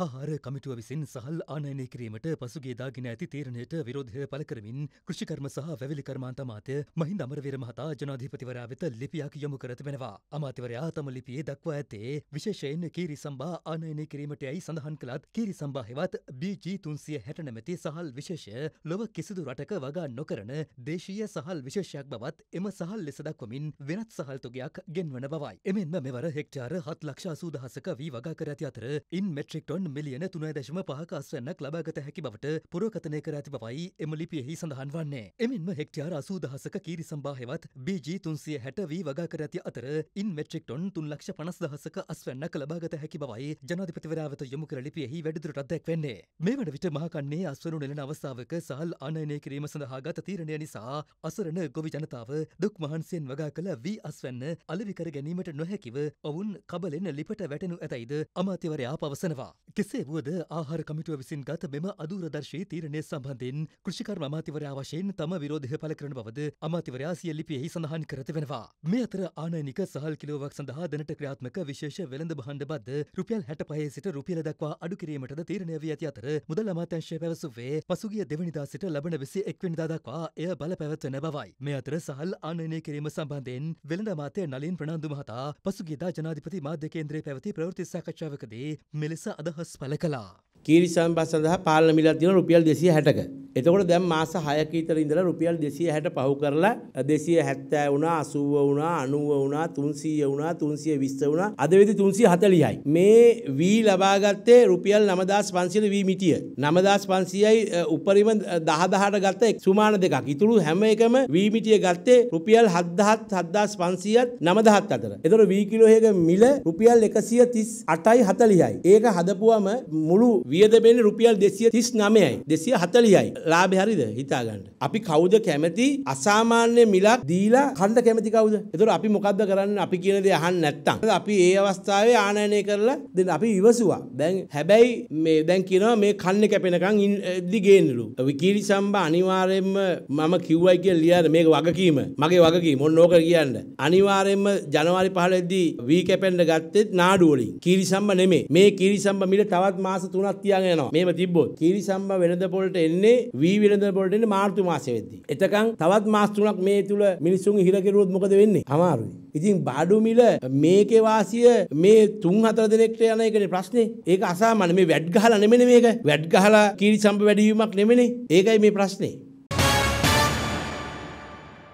ආහාර කමිටුව විසින් සහල් ආනයනය කිරීමට පසුගේදා ගෙන ඇති තීරණයට විරෝධය පල කරමින් කෘෂිකර්ම සහ වැවිලි කර්මාන්ත මාතය මහින්ද අමරවීර මහතා ජනාධීපතිවරයා වෙත ලිපියක් යොමු කර තිබෙනවා. අමාත්‍යවරයා තම ලිපියේ දක්වා ඇත්තේ විශේෂයෙන් කීරි සම්බා ආනයනය කිරීමට යයි සඳහන් කළත් කීරි සම්බා හෙවත් BG තුන්සිය හැට නැමැති සහල් විශේෂ ලොව කිසිදු රටක වගා නොකරන දේශීය සහල් විශේෂයක් බවත් එම සහල් ලෙස දක්වමින් වෙනත් සහල් තොගයක් ගෙන්වන බවයි. එමෙන්ම මෙවර හෙක්ටාර හත් ලක්ෂ අසූදහසක වී වගා කර ඇති අතර ඉන් මෙට්‍රික් ටොන් මිලියන තුනයි දශම පහක අස්වැන්නක් ලබාගත හැකි බවට පුරකතනය කර ඇති බවයි එම ලිපියෙහි සඳහන් වන්නේ. එමෙන්ම හෙක්ටියාර අසූ දහසක කීරි සම්බාහෙවත් BG තුන්සිය හැට වී වගා කර ඇති අතර ඉන් මෙට්‍රික් ටොන් තුන් ලක්ෂ පනස් දහසක අස්වැන්නක් ලබාගත හැකි බවයි ජනාධිපතිවරයා වෙත යොමු කර ලිපියෙහි වැඩිදුරටත් දැක්වෙන්නේ. මේ වන විට මහකන්නේ අස්වනු නෙලන අවස්ථාවක සහල් ආනයනය කිරීම සඳහා ගත තීරණය නිසා අසරණ ගොවි ජනතාව දුක් මහන්සියෙන් වගා කළ වී අස්වැන්න අලවිකර ගැනීමට නොහැකිව ඔවුන් කබලෙන් ලිපට වැටෙනු ඇතයිද අමාත්‍යවරයා පවසනවා. කෙසේ වුවද ආහාර කමිටුව විසින් ගත මෙම අදූරදර්ශී තීරණය සම්බන්ධයෙන් කෘෂිකර්ම අමාතිවරයා වශයෙන් තම විරෝධය පළ කරන බවද අමාතිවරයා සිය ලිපියෙහි සඳහන් කරත වෙනවා. මේ අතර ආනයනික සහල් කිලෝවක් සඳහා දැනට ක්‍රියාත්මක විශේෂ වෙළඳ භාණ්ඩ බද්ද රුපියල් හැට පහේ සිට රුපියල දක්වා අඩු කිරීමටද තීරණය වී ඇති අතර මුදල් අමාත්‍යංශය පැවසුවේ පසුගිය දෙවනිදා සිට ලබන විසි එක්වනිදා දක්වා එය බල පැවැත්වෙන බවයි. මේ අතර සහල් ආනයනය කිරීම සම්බන්ධයෙන් වෙළඳ අමාත්‍ය නලින් ප්‍රනාන්දු මහතා පසුගියදා ජනාධිපති මාධ්‍ය කේන්ද්‍රයේ පැවති ප්‍රවෘත්ති සාකච්ඡාවකදී මෙලෙස අදහස් අදහස් පළ කළා. කීරිසම්බා සඳහා පාලන මිලක් තියෙනවා රුපියල් 260ක. එතකොට දැන් මාස 6ක විතර ඉඳලා රුපියල් 265 කරලා 270 වුණා 80 වුණා 90 වුණා 300 වුණා 320 වුණා අද වෙදි 340යි. මේ වී ලබාගත්තේ රුපියල් 9500 වී මිටිය. 9500යි උපරිම 10000ට ගත්ත සුමාන දෙකක්. ඉතුරු හැම එකම වී මිටිය ගත්තේ රුපියල් 7000 7500ත් 9000ත් අතර. එතකොට වී කිලෝ එක මිල රුපියල් 138යි 40යි. ඒක හදපුවම මුළු වියදම වෙන්නේ රුපියල් 239යි 240යි. ලාභේ හරිද හිතාගන්න. අපි කවුද කැමති අසාමාන්‍ය මිලක් දීලා කන්න කැමති කවුද? ඒතර අපි මොකද්ද කරන්නේ? අපි කියන දේ අහන්න නැත්තම්. අපි ඒ අවස්ථාවේ ආනයනය කරලා දැන් අපි ඉවසුවා. දැන් හැබැයි මේ දැන් කියනවා මේ කන්න කැපෙනකන් ඉදි ගේන්නලු. විකීරි සම්බා අනිවාර්යයෙන්ම මම කිව්වයි කියලා ලියන මේක වගකීම. මගේ වගකීම ඔන්න ඕක කියන්න. අනිවාර්යයෙන්ම ජනවාරි 15 දී වී කැපෙන්න ගත්තෙත් නාඩු වලින්. කීරි සම්බා නෙමෙයි. මේ කීරි සම්බා මිල තවත් මාස 3ක් තියාගෙන යනවා. මේව තිබ්බොත් කීරි සම්බා වෙනද පොළට එන්නේ වී විලඳ පොලට එන්නේ මාර්තු මාසෙ වෙද්දී. එතකන් තවත් මාස තුනක් මේ තුල මිනිසුන් ඉහිර කෙරුවොත් මොකද වෙන්නේ? අමාරුයි. ඉතින් බාඩු මිල මේකේ වාසිය මේ 3-4 දිනකට යන එකනේ ප්‍රශ්නේ. ඒක අසාමාන්‍ය මේ වැඩ් ගහලා නෙමෙයි මේක. වැඩ් ගහලා කීරි සම්ප වැඩි වීමක් නෙමෙයි. ඒකයි මේ ප්‍රශ්නේ.